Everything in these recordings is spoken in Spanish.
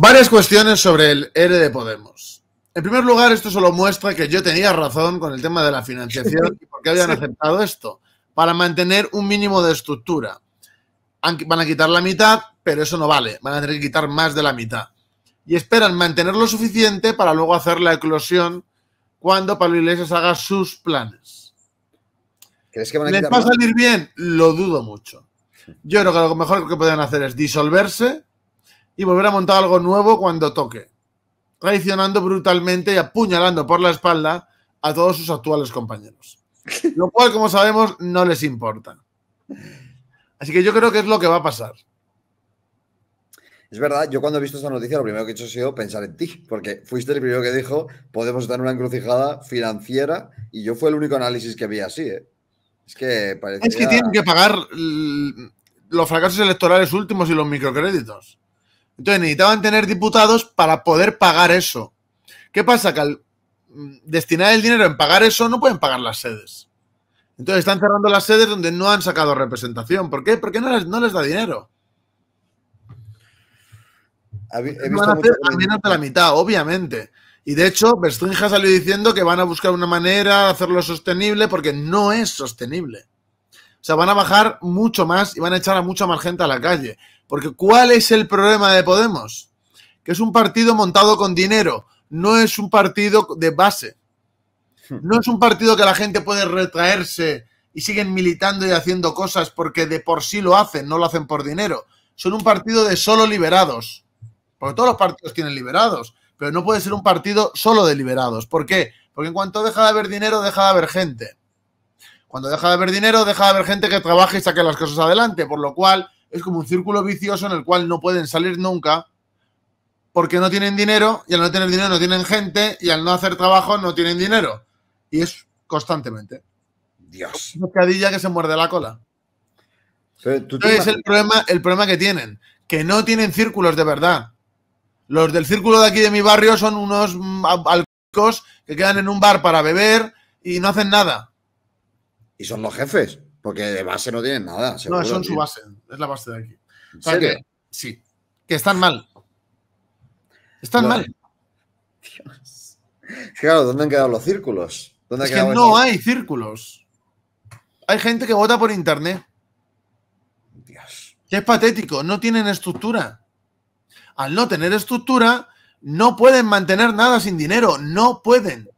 Varias cuestiones sobre el ERE de Podemos. En primer lugar, esto solo muestra que yo tenía razón con el tema de la financiación y por qué habían aceptado esto. Para mantener un mínimo de estructura. Van a quitar la mitad, pero eso no vale. Van a tener que quitar más de la mitad. Y esperan mantener lo suficiente para luego hacer la eclosión cuando Pablo Iglesias haga sus planes. que va a salir bien? Lo dudo mucho. Yo creo que lo mejor que pueden hacer es disolverse y volver a montar algo nuevo cuando toque, traicionando brutalmente y apuñalando por la espalda a todos sus actuales compañeros. Lo cual, como sabemos, no les importa. Así que yo creo que es lo que va a pasar. Es verdad, yo cuando he visto esta noticia lo primero que he hecho ha sido pensar en ti, porque fuiste el primero que dijo, podemos estar en una encrucijada financiera y yo fue el único análisis que vi así. ¿eh? Es que Es que tienen que pagar los fracasos electorales últimos y los microcréditos. Entonces necesitaban tener diputados para poder pagar eso. ¿Qué pasa? Que al mm, destinar el dinero en pagar eso no pueden pagar las sedes. Entonces están cerrando las sedes donde no han sacado representación. ¿Por qué? Porque no les, no les da dinero. He visto la mitad, obviamente. Y de hecho, ha salió diciendo que van a buscar una manera de hacerlo sostenible porque no es sostenible sea, van a bajar mucho más y van a echar a mucha más gente a la calle. Porque ¿cuál es el problema de Podemos? Que es un partido montado con dinero, no es un partido de base. No es un partido que la gente puede retraerse y siguen militando y haciendo cosas porque de por sí lo hacen, no lo hacen por dinero. Son un partido de solo liberados. Porque todos los partidos tienen liberados, pero no puede ser un partido solo de liberados. ¿Por qué? Porque en cuanto deja de haber dinero, deja de haber gente. Cuando deja de haber dinero, deja de haber gente que trabaje y saque las cosas adelante, por lo cual es como un círculo vicioso en el cual no pueden salir nunca porque no tienen dinero y al no tener dinero no tienen gente y al no hacer trabajo no tienen dinero. Y es constantemente. Dios. Una cadilla que se muerde la cola. Ese es el problema, el problema que tienen, que no tienen círculos de verdad. Los del círculo de aquí de mi barrio son unos mm, alcohólicos que quedan en un bar para beber y no hacen nada. Y son los jefes, porque de base no tienen nada. no, son su base, es la base de aquí. O sea, sí, que están mal. Están mal. Dios. Claro, ¿dónde han quedado los círculos? es que no hay círculos. Hay gente que vota por internet. Dios. es patético, no tienen estructura. Al no tener estructura, no pueden mantener nada sin dinero, no pueden.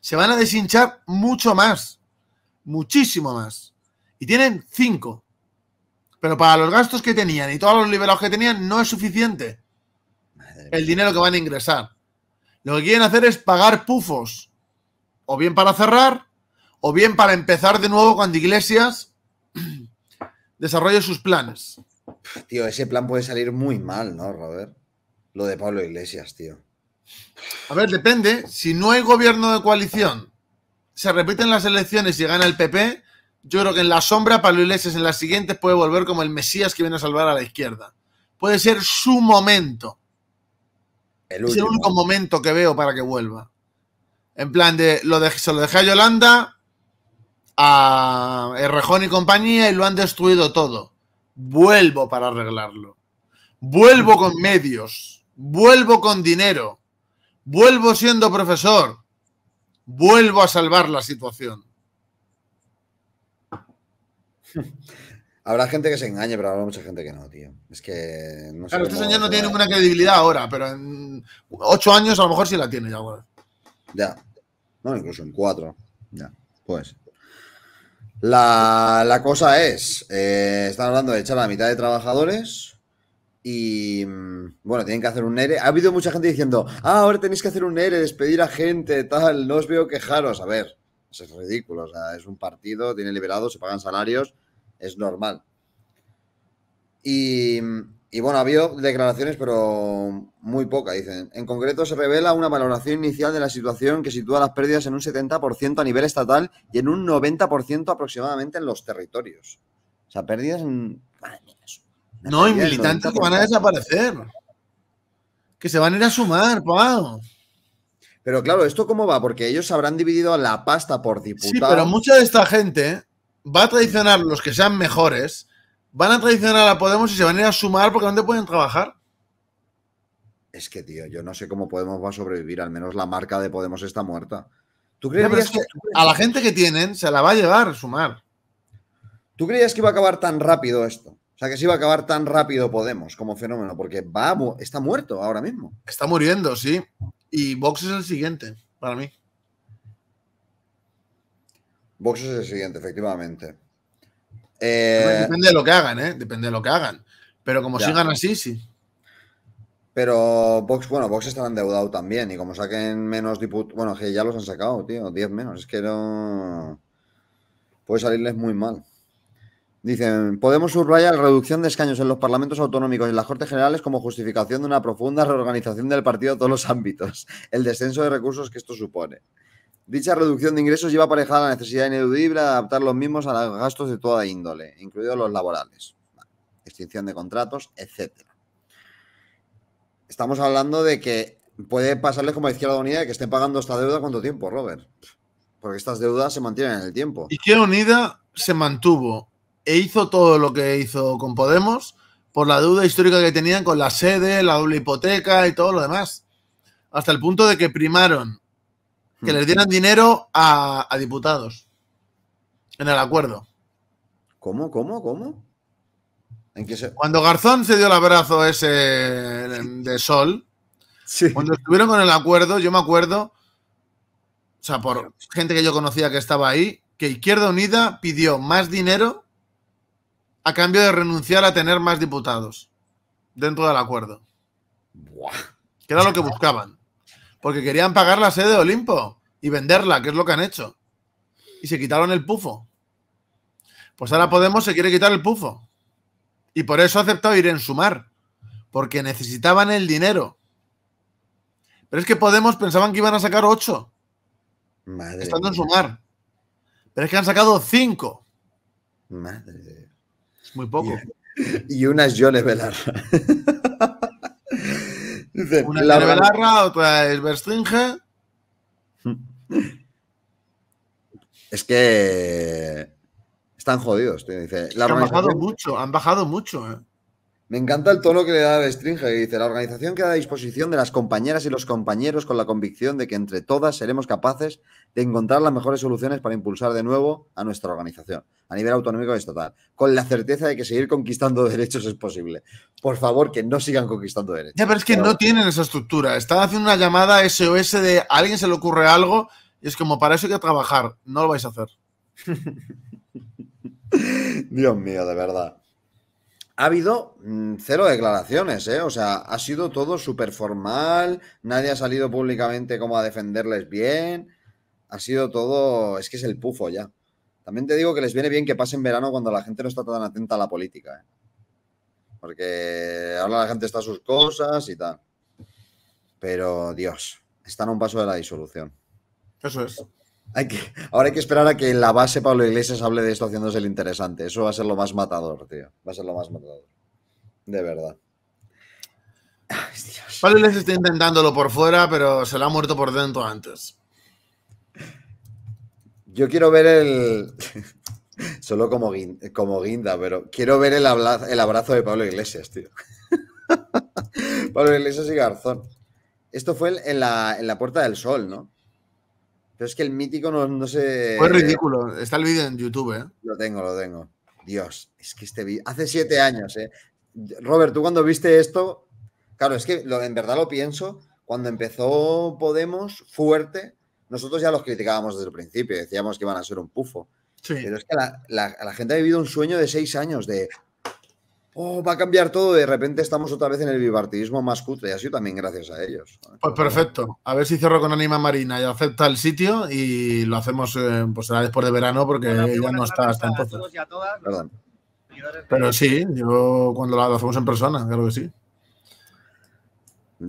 Se van a deshinchar mucho más muchísimo más. Y tienen cinco. Pero para los gastos que tenían y todos los liberados que tenían, no es suficiente el dinero que van a ingresar. Lo que quieren hacer es pagar pufos. O bien para cerrar, o bien para empezar de nuevo cuando Iglesias desarrolle sus planes. Tío, ese plan puede salir muy mal, ¿no, Robert? Lo de Pablo Iglesias, tío. A ver, depende. Si no hay gobierno de coalición se repiten las elecciones y gana el PP, yo creo que en la sombra Pablo Iglesias en las siguientes puede volver como el Mesías que viene a salvar a la izquierda. Puede ser su momento. El es el único momento que veo para que vuelva. En plan de, lo de se lo dejé a Yolanda, a Errejón y compañía y lo han destruido todo. Vuelvo para arreglarlo. Vuelvo con medios. Vuelvo con dinero. Vuelvo siendo profesor vuelvo a salvar la situación. Habrá gente que se engañe, pero habrá mucha gente que no, tío. Es que no Claro, este señor no tiene ninguna credibilidad ahora, pero en ocho años a lo mejor sí la tiene ya, Ya. No, incluso en cuatro. Ya. Pues. La, cosa es, eh, están hablando de echar a la mitad de trabajadores, y mm, bueno, tienen que hacer un ERE. Ha habido mucha gente diciendo, ah, ahora tenéis que hacer un ERE, despedir a gente, tal, no os veo quejaros. A ver, es ridículo. O sea, es un partido, tiene liberado, se pagan salarios, es normal. Y, bueno, ha habido declaraciones, pero muy pocas dicen. En concreto, se revela una valoración inicial de la situación que sitúa las pérdidas en un 70% a nivel estatal y en un 90% aproximadamente en los territorios. O sea, pérdidas en. Madre mía, no, y militantes que van a desaparecer. Que se van a ir a sumar, Pau. Pero claro, ¿esto cómo va? Porque ellos habrán dividido la pasta por diputados. Sí, pero mucha de esta gente va a traicionar los que sean mejores, van a traicionar a Podemos y se van a ir a sumar porque no pueden trabajar. Es que, tío, yo no sé cómo Podemos va a sobrevivir. Al menos la marca de Podemos está muerta. ¿Tú crees que, a la gente que tienen se la va a llevar a sumar? ¿Tú creías que iba a acabar tan rápido esto? sea, que se iba a acabar tan rápido Podemos como fenómeno, porque va, está muerto ahora mismo. Está muriendo, sí. Y Vox es el siguiente, para mí. Vox es el siguiente, efectivamente. Eh, depende de lo que hagan, ¿eh? Depende de lo que hagan. Pero como sigan así, sí. Pero Vox, bueno, Vox estará endeudado también. Y como saquen menos diputados. Bueno, que ya los han sacado, tío. 10 menos. Es que no. Puede salirles muy mal. Dicen, Podemos subrayar la reducción de escaños en los parlamentos autonómicos y en las Cortes Generales como justificación de una profunda reorganización del partido a todos los ámbitos, el descenso de recursos que esto supone. Dicha reducción de ingresos lleva aparejada la necesidad ineludible de adaptar los mismos a los gastos de toda índole, incluidos los laborales, extinción de contratos, etc. Estamos hablando de que puede pasarles como a Izquierda Unida que estén pagando esta deuda cuánto tiempo, Robert. Porque estas deudas se mantienen en el tiempo. Izquierda Unida se mantuvo e hizo todo lo que hizo con Podemos por la deuda histórica que tenían con la sede, la doble hipoteca y todo lo demás. Hasta el punto de que primaron que hmm. les dieran dinero a, diputados en el acuerdo. ¿Cómo? ¿Cómo? ¿Cómo? ¿En Cuando Garzón se dio el abrazo ese de Sol, cuando estuvieron con el acuerdo, yo me acuerdo, o sea, por gente que yo conocía que estaba ahí, que Izquierda Unida pidió más dinero a cambio de renunciar a tener más diputados dentro del acuerdo. Buah. Que era lo que buscaban. Porque querían pagar la sede de Olimpo y venderla, que es lo que han hecho. Y se quitaron el pufo. Pues ahora Podemos se quiere quitar el pufo. Y por eso ha aceptado ir en sumar. Porque necesitaban el dinero. Pero es que Podemos pensaban que iban a sacar 8. estando en en sumar. Pero es que han sacado cinco Madre muy poco. Y, una es Jones Belarra. una es es Belarra, otra es Verstringe. Es que están jodidos. Tío. Dice, han bajado mucho, han bajado mucho. ¿eh? Me encanta el tono que le da la Stringe, que dice, la organización queda a disposición de las compañeras y los compañeros con la convicción de que entre todas seremos capaces de encontrar las mejores soluciones para impulsar de nuevo a nuestra organización, a nivel autonómico y estatal, con la certeza de que seguir conquistando derechos es posible. Por favor, que no sigan conquistando derechos. Ya, pero es que no tienen esa estructura. Están haciendo una llamada SOS de a alguien se le ocurre algo y es como, para eso hay que trabajar, no lo vais a hacer. Dios mío, de verdad ha habido mm, cero declaraciones, ¿eh? O sea, ha sido todo súper formal, nadie ha salido públicamente como a defenderles bien, ha sido todo, es que es el pufo ya. También te digo que les viene bien que pasen verano cuando la gente no está tan atenta a la política, ¿eh? Porque ahora la gente está a sus cosas y tal. Pero, Dios, están a un paso de la disolución. Eso es ahora hay que esperar a que en la base Pablo Iglesias hable de esto haciéndose el interesante. Eso va a ser lo más matador, tío. Va a ser lo más matador. De verdad. Pablo Iglesias está intentándolo por fuera, pero se lo ha muerto por dentro antes. Yo quiero ver el. Solo como, guinda, como guinda pero quiero ver el, el abrazo de Pablo Iglesias, tío. Pablo Iglesias y Garzón. Esto fue en la Puerta del Sol, ¿no? Pero es que el mítico no, se... sé. ridículo. Está el vídeo en YouTube, ¿eh? Lo tengo, lo tengo. Dios, es que este vídeo. Hace siete años, ¿eh? Robert, tú cuando viste esto. Claro, es que en verdad lo pienso. Cuando empezó Podemos fuerte, nosotros ya los criticábamos desde el principio. Decíamos que iban a ser un pufo. Pero es que la gente ha vivido un sueño de seis años de oh, va a cambiar todo, de repente estamos otra vez en el bipartidismo más cutre, y ha sido también gracias a ellos. ¿eh? Pues perfecto, a ver si cierro con Anima Marina y acepta el sitio y lo hacemos eh, pues será después de verano porque pues no está hasta entonces. Pero sí, yo cuando lo hacemos en persona, creo que sí.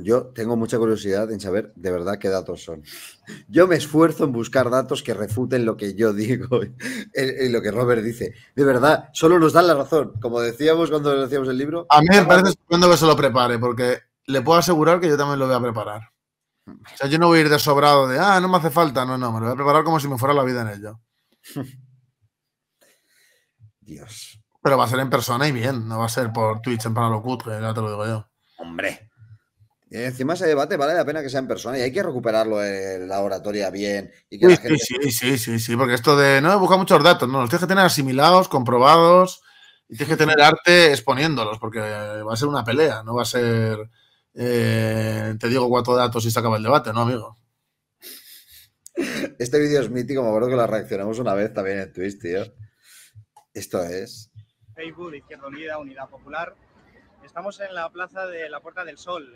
Yo tengo mucha curiosidad en saber de verdad qué datos son. Yo me esfuerzo en buscar datos que refuten lo que yo digo y lo que Robert dice. De verdad, solo nos dan la razón, como decíamos cuando decíamos el libro. A mí me parece estupendo que se lo prepare, porque le puedo asegurar que yo también lo voy a preparar. O sea, yo no voy a ir de sobrado de, ah, no me hace falta, no, no, me lo voy a preparar como si me fuera la vida en ello. Dios. Pero va a ser en persona y bien, no va a ser por Twitch en Paralocut, que ya te lo digo yo. Hombre, Encima ese debate vale la pena que sea en persona y hay que recuperarlo en eh, la oratoria bien. sí, sí, sí, sí, sí, porque esto de no busca muchos datos, no, los tienes que tener asimilados, comprobados y tienes que tener arte exponiéndolos, porque eh, va a ser una pelea, no va a ser eh, te digo cuatro datos y se acaba el debate, ¿no, amigo? Este vídeo es mítico, me acuerdo que lo reaccionamos una vez también en Twitch, tío. Esto es. Facebook, Izquierda Unida, Unidad Popular, Estamos en la plaza de la Puerta del Sol.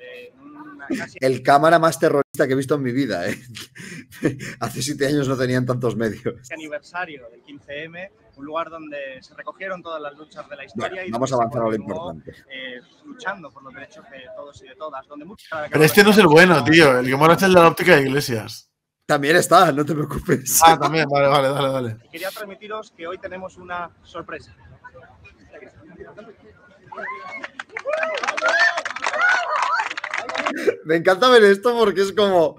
El cámara más terrorista que he visto en mi vida. ¿eh? Hace siete años no tenían tantos medios. Este Aniversario del 15M, un lugar donde se recogieron todas las luchas de la historia. y vamos a avanzar a lo importante. Eh, luchando por los derechos de todos y de todas. Donde mucha... Pero este no es el bueno, tío. El que mola es el de la óptica de Iglesias. También está, no te preocupes. Ah, también, vale, vale, vale, vale. Quería transmitiros que hoy tenemos una sorpresa. Me encanta ver esto porque es como.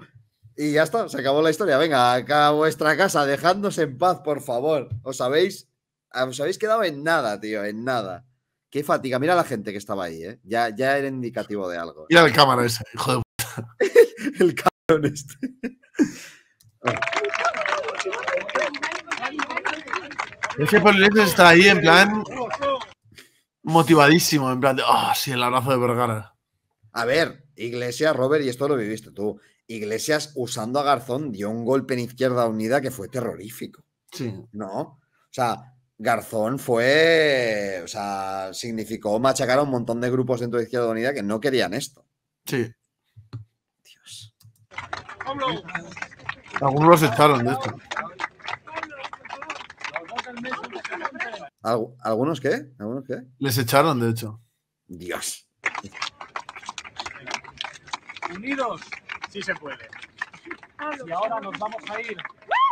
Y ya está, se acabó la historia. Venga, acá a vuestra casa, dejadnos en paz, por favor. Os habéis, os habéis quedado en nada, tío, en nada. Qué fatiga. Mira la gente que estaba ahí, ¿eh? Ya, ya era indicativo de algo. Mira el cámara ese, hijo de puta. el cabrón este. es que está ahí en plan motivadísimo, en plan Ah, oh, sí, el abrazo de Vergara. A ver, Iglesias, Robert, y esto lo viviste tú. Iglesias usando a Garzón dio un golpe en Izquierda Unida que fue terrorífico. Sí. ¿No? O sea, Garzón fue. O sea, significó machacar a un montón de grupos dentro de Izquierda Unida que no querían esto. Sí. Dios. Algunos los echaron de esto. ¿Algunos qué? ¿Algunos qué? Les echaron, de hecho. Dios unidos sí se puede. Y ahora nos vamos a ir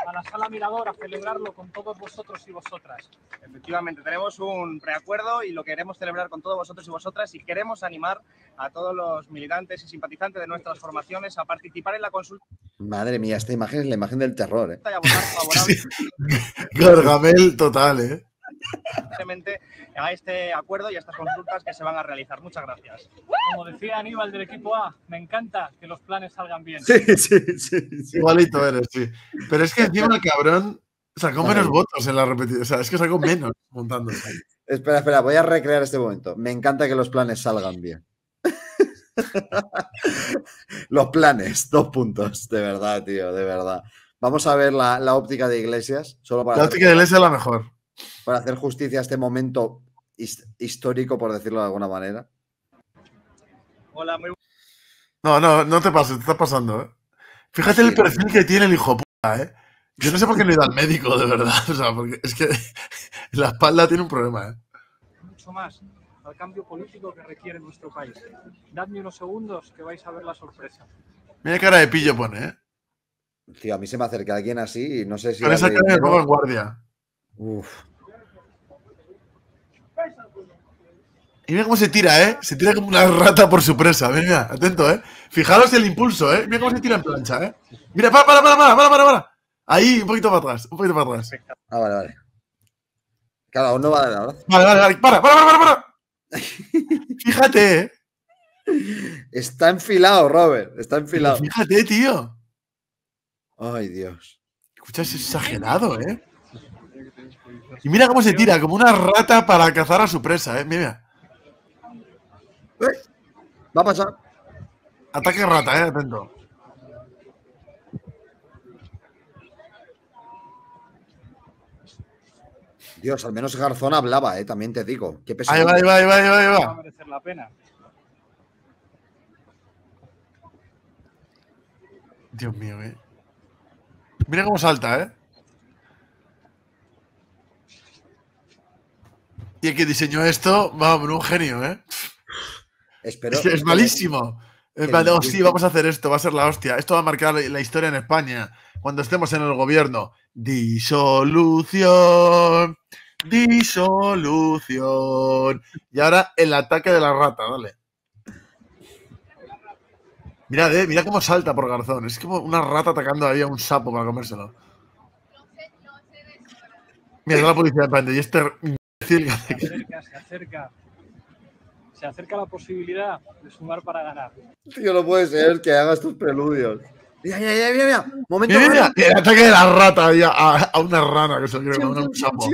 a la sala mirador a celebrarlo con todos vosotros y vosotras. Efectivamente, tenemos un preacuerdo y lo queremos celebrar con todos vosotros y vosotras y queremos animar a todos los militantes y simpatizantes de nuestras formaciones a participar en la consulta. Madre mía, esta imagen es la imagen del terror. ¿eh? Gargamel total, ¿eh? a este acuerdo y a estas consultas que se van a realizar. Muchas gracias. Como decía Aníbal del equipo A, me encanta que los planes salgan bien. Sí, sí, sí. Igualito eres, sí. Pero es que encima, cabrón, sacó menos votos en la repetición. O sea, es que sacó menos montando. Espera, espera, voy a recrear este momento. Me encanta que los planes salgan bien. los planes, dos puntos. De verdad, tío, de verdad. Vamos a ver la, óptica de Iglesias. Solo para la óptica de Iglesias es la mejor para hacer justicia a este momento histórico, por decirlo de alguna manera? Hola, muy No, no, no te pases, te está pasando, ¿eh? Fíjate el perfil que tiene el hijo puta, ¿eh? Yo no sé por qué no he ido al médico, de verdad. O sea, porque es que la espalda tiene un problema, ¿eh? Mucho más al cambio político que requiere nuestro país. Dadme unos segundos que vais a ver la sorpresa. Mira cara de pillo pone, ¿eh? Tío, a mí se me acerca alguien así y no sé si... Con esa cara pongo en guardia. Uf. Y mira cómo se tira, ¿eh? Se tira como una rata por su presa. mira. atento, ¿eh? Fijaros el impulso, ¿eh? Mira cómo se tira en plancha, ¿eh? Mira, para, para, para, para, para, para, Ahí, un poquito para atrás, un poquito para atrás. Ah, vale, vale. Cada uno va a la verdad. Vale, vale, vale. Para, para, para, para. para. Fíjate, ¿eh? Está enfilado, Robert. Está enfilado. fíjate, tío. Ay, Dios. Escuchas, es exagerado, ¿eh? Y mira cómo se tira, como una rata para cazar a su presa, ¿eh? Mira va a pasar. Ataque rata, eh, atento. Dios, al menos Garzón hablaba, eh, también te digo. Qué pesado. Ahí va, ahí va, ahí va, va, a merecer la pena. Dios mío, eh. Mira cómo salta, ¿eh? Y el que diseñó esto, va vamos, un genio, ¿eh? es, malísimo. sí, vamos a hacer esto, va a ser la hostia. Esto va a marcar la historia en España. Cuando estemos en el gobierno. Disolución. Disolución. Y ahora el ataque de la rata, dale. Mirad, eh, mirad cómo salta por Garzón. Es como una rata atacando a un sapo para comérselo. Mira, la policía de Y este... Se acerca, se acerca se acerca la posibilidad de sumar para ganar. Tío, no puede ser que hagas tus preludios. Mira, mira, mira, mira. Momento. Mira, mira, El de la rata a, una rana que se quiere un sapo.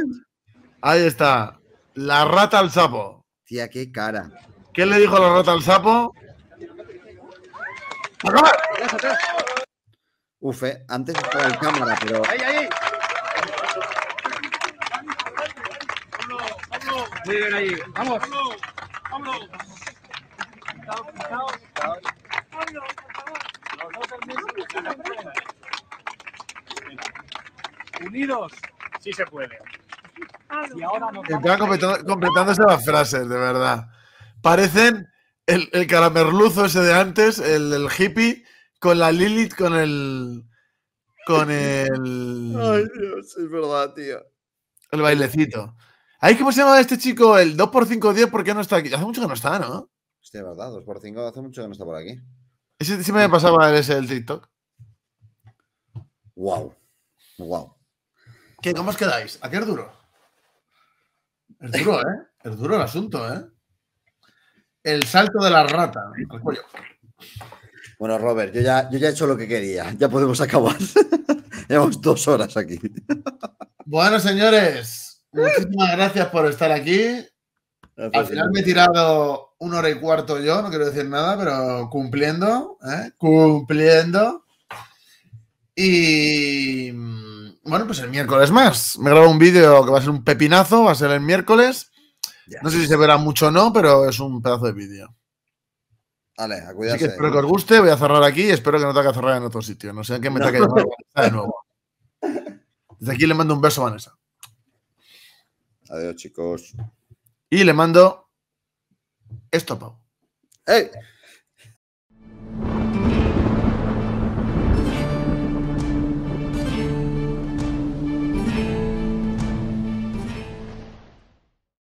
Ahí está. La rata al sapo. Tía, qué cara. ¿Qué le dijo la rata al sapo? ¡Acabar! Uf, eh. antes estaba el cámara, pero. ¡Ahí, ahí! Muy bien ahí. ¡Vamos! Unidos, sí se puede. Y ahora completando, completándose las frases, de verdad. Parecen el, el caramerluzo ese de antes, el, el hippie, con la Lilith, con el. Con el. Ay, Dios, es verdad, tío. El bailecito. Ay, ¿cómo se llama este chico? El 2x510, ¿por qué no está aquí? Hace mucho que no está, ¿no? Hostia, verdad, 2x5 hace mucho que no está por aquí. Ese sí me pasaba ese el TikTok. Wow. Wow. ¿Qué, ¿Cómo os quedáis? ¿A qué es duro? Es duro, ¿eh? Es duro el asunto, ¿eh? El salto de la rata Bueno, Robert, yo ya, yo ya he hecho lo que quería. Ya podemos acabar. Llevamos dos horas aquí. bueno, señores. Muchísimas gracias por estar aquí. Al final me he tirado una hora y cuarto yo, no quiero decir nada, pero cumpliendo, ¿eh? cumpliendo. Y mm, bueno, pues el miércoles más. Me grabo un vídeo que va a ser un pepinazo, va a ser el miércoles. No sé si se verá mucho o no, pero es un pedazo de vídeo. Vale, a que espero que os guste, voy a cerrar aquí y espero que no tenga que cerrar en otro sitio. No sé en qué me tenga que de nuevo. Desde aquí le mando un beso a Vanessa. Adiós, chicos. Y le mando esto a Pau. ¡Ey!